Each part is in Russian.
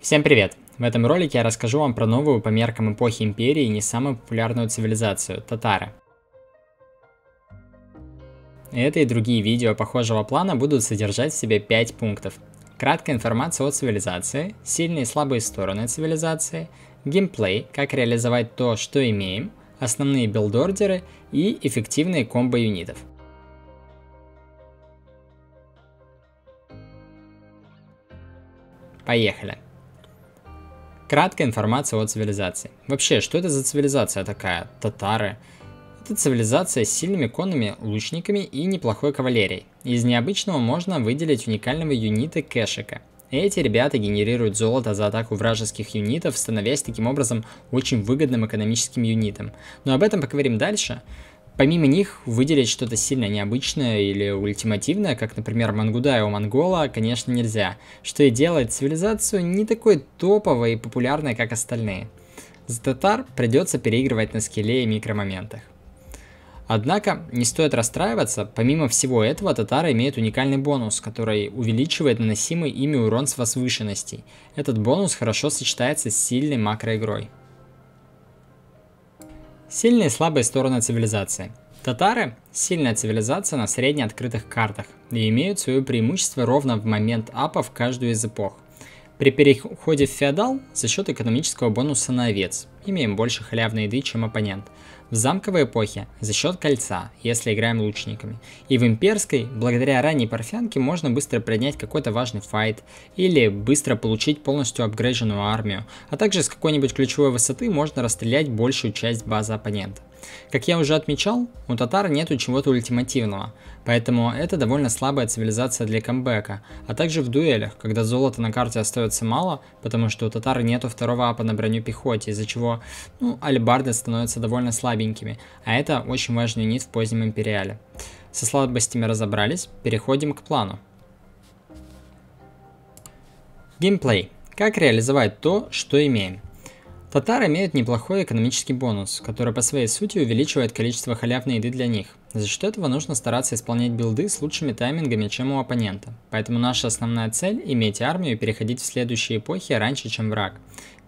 Всем привет! В этом ролике я расскажу вам про новую по меркам эпохи империи не самую популярную цивилизацию – татары. Это и другие видео похожего плана будут содержать в себе 5 пунктов. Краткая информация о цивилизации, сильные и слабые стороны цивилизации, геймплей, как реализовать то, что имеем, основные билдордеры и эффективные комбо юнитов. Поехали! Краткая информация о цивилизации. Вообще, что это за цивилизация такая? Татары. Это цивилизация с сильными конными лучниками и неплохой кавалерией. Из необычного можно выделить уникального юнита Кэшика. Эти ребята генерируют золото за атаку вражеских юнитов, становясь таким образом очень выгодным экономическим юнитом. Но об этом поговорим дальше. Помимо них, выделить что-то сильно необычное или ультимативное, как, например, Мангудая у Монгола, конечно, нельзя, что и делает цивилизацию не такой топовой и популярной, как остальные. С татар придется переигрывать на скеле и микромоментах. Однако, не стоит расстраиваться, помимо всего этого, татары имеют уникальный бонус, который увеличивает наносимый ими урон с возвышенностей. Этот бонус хорошо сочетается с сильной макроигрой. Сильные и слабые стороны цивилизации. Татары – сильная цивилизация на средне открытых картах и имеют свое преимущество ровно в момент апа в каждую из эпох. При переходе в феодал за счет экономического бонуса на овец, имеем больше халявной еды, чем оппонент. В замковой эпохе за счет кольца, если играем лучниками. И в имперской, благодаря ранней парфянке, можно быстро принять какой-то важный файт, или быстро получить полностью апгрейженную армию, а также с какой-нибудь ключевой высоты можно расстрелять большую часть базы оппонента. Как я уже отмечал, у татар нету чего-то ультимативного, поэтому это довольно слабая цивилизация для камбэка, а также в дуэлях, когда золота на карте остается мало, потому что у татар нету второго апа на броню пехоте, из-за чего ну, альбарды становятся довольно слабенькими, а это очень важный нит в позднем империале. Со слабостями разобрались, переходим к плану. Геймплей. Как реализовать то, что имеем? Татары имеют неплохой экономический бонус, который по своей сути увеличивает количество халявной еды для них. За счет этого нужно стараться исполнять билды с лучшими таймингами, чем у оппонента. Поэтому наша основная цель – иметь армию и переходить в следующие эпохи раньше, чем враг.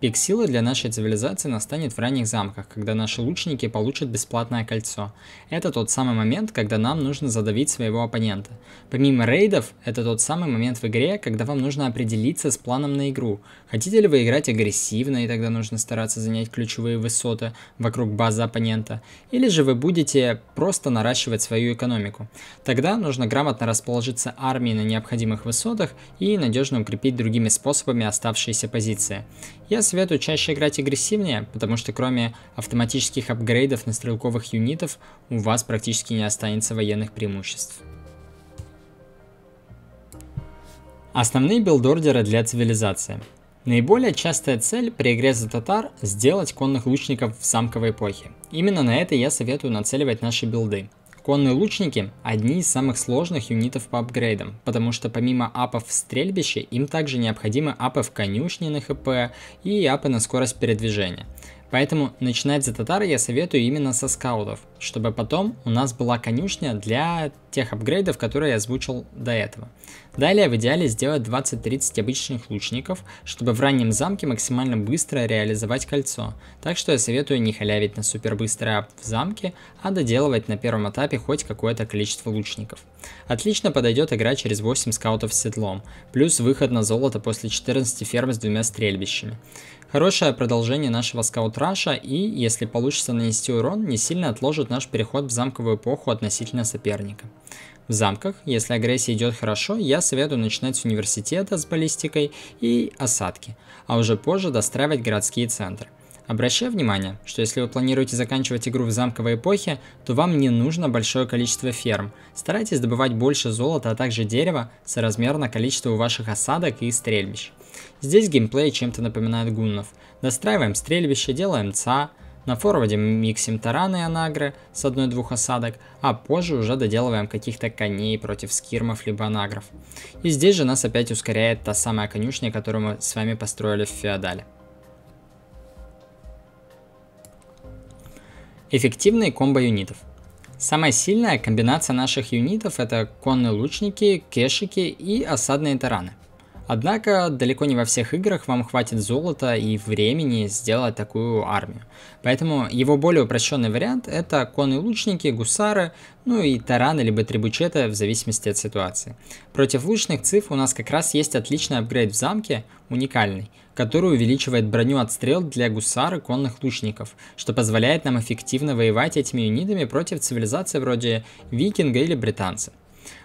Пик силы для нашей цивилизации настанет в ранних замках, когда наши лучники получат бесплатное кольцо. Это тот самый момент, когда нам нужно задавить своего оппонента. Помимо рейдов, это тот самый момент в игре, когда вам нужно определиться с планом на игру. Хотите ли вы играть агрессивно, и тогда нужно стараться занять ключевые высоты вокруг базы оппонента, или же вы будете просто наращивать наращивать свою экономику. Тогда нужно грамотно расположиться армией на необходимых высотах и надежно укрепить другими способами оставшиеся позиции. Я советую чаще играть агрессивнее, потому что кроме автоматических апгрейдов на стрелковых юнитов у вас практически не останется военных преимуществ. Основные билдордеры для цивилизации. Наиболее частая цель при игре за татар – сделать конных лучников в замковой эпохе. Именно на это я советую нацеливать наши билды. Конные лучники – одни из самых сложных юнитов по апгрейдам, потому что помимо апов в стрельбище, им также необходимы апы в конюшне на хп и апы на скорость передвижения. Поэтому начинать за татар я советую именно со скаутов, чтобы потом у нас была конюшня для тех апгрейдов, которые я озвучил до этого. Далее в идеале сделать 20-30 обычных лучников, чтобы в раннем замке максимально быстро реализовать кольцо. Так что я советую не халявить на супербыстрый ап в замке, а доделывать на первом этапе хоть какое-то количество лучников. Отлично подойдет игра через 8 скаутов с седлом, плюс выход на золото после 14 ферм с двумя стрельбищами. Хорошее продолжение нашего скаут Траша и, если получится нанести урон, не сильно отложит наш переход в замковую эпоху относительно соперника. В замках, если агрессия идет хорошо, я советую начинать с университета с баллистикой и осадки, а уже позже достраивать городские центры. Обращаю внимание, что если вы планируете заканчивать игру в замковой эпохе, то вам не нужно большое количество ферм. Старайтесь добывать больше золота, а также дерева соразмерно количеству ваших осадок и стрельбищ. Здесь геймплей чем-то напоминает гуннов. Достраиваем стрельбище, делаем ца, на форварде миксим тараны и анагры с одной-двух осадок, а позже уже доделываем каких-то коней против скирмов либо анагров. И здесь же нас опять ускоряет та самая конюшня, которую мы с вами построили в феодале. Эффективные комбо юнитов. Самая сильная комбинация наших юнитов это конные лучники, кешики и осадные тараны. Однако далеко не во всех играх вам хватит золота и времени сделать такую армию. Поэтому его более упрощенный вариант это конные-лучники, гусары, ну и тараны либо трибучеты в зависимости от ситуации. Против лучных циф у нас как раз есть отличный апгрейд в замке, уникальный, который увеличивает броню от стрел для гусар и конных лучников, что позволяет нам эффективно воевать этими юнитами против цивилизации вроде викинга или британца.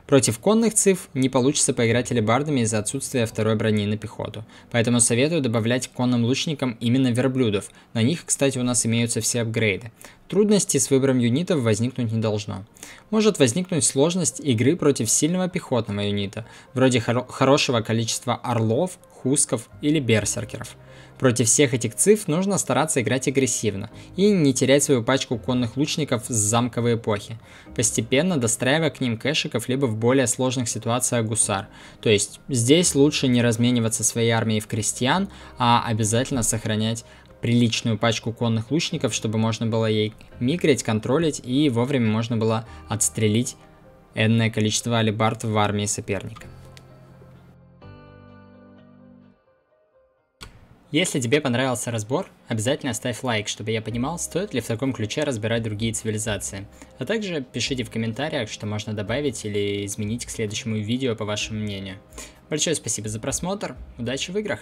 Против конных циф не получится поиграть алебардами из-за отсутствия второй брони на пехоту, поэтому советую добавлять конным лучникам именно верблюдов, на них, кстати, у нас имеются все апгрейды. Трудности с выбором юнитов возникнуть не должно. Может возникнуть сложность игры против сильного пехотного юнита, вроде хор хорошего количества орлов, хусков или берсеркеров. Против всех этих цифр нужно стараться играть агрессивно и не терять свою пачку конных лучников с замковой эпохи, постепенно достраивая к ним кэшиков либо в более сложных ситуациях гусар. То есть здесь лучше не размениваться своей армией в крестьян, а обязательно сохранять приличную пачку конных лучников, чтобы можно было ей мигрить, контролить и вовремя можно было отстрелить энное количество алибард в армии соперника. Если тебе понравился разбор, обязательно ставь лайк, чтобы я понимал, стоит ли в таком ключе разбирать другие цивилизации. А также пишите в комментариях, что можно добавить или изменить к следующему видео по вашему мнению. Большое спасибо за просмотр, удачи в играх!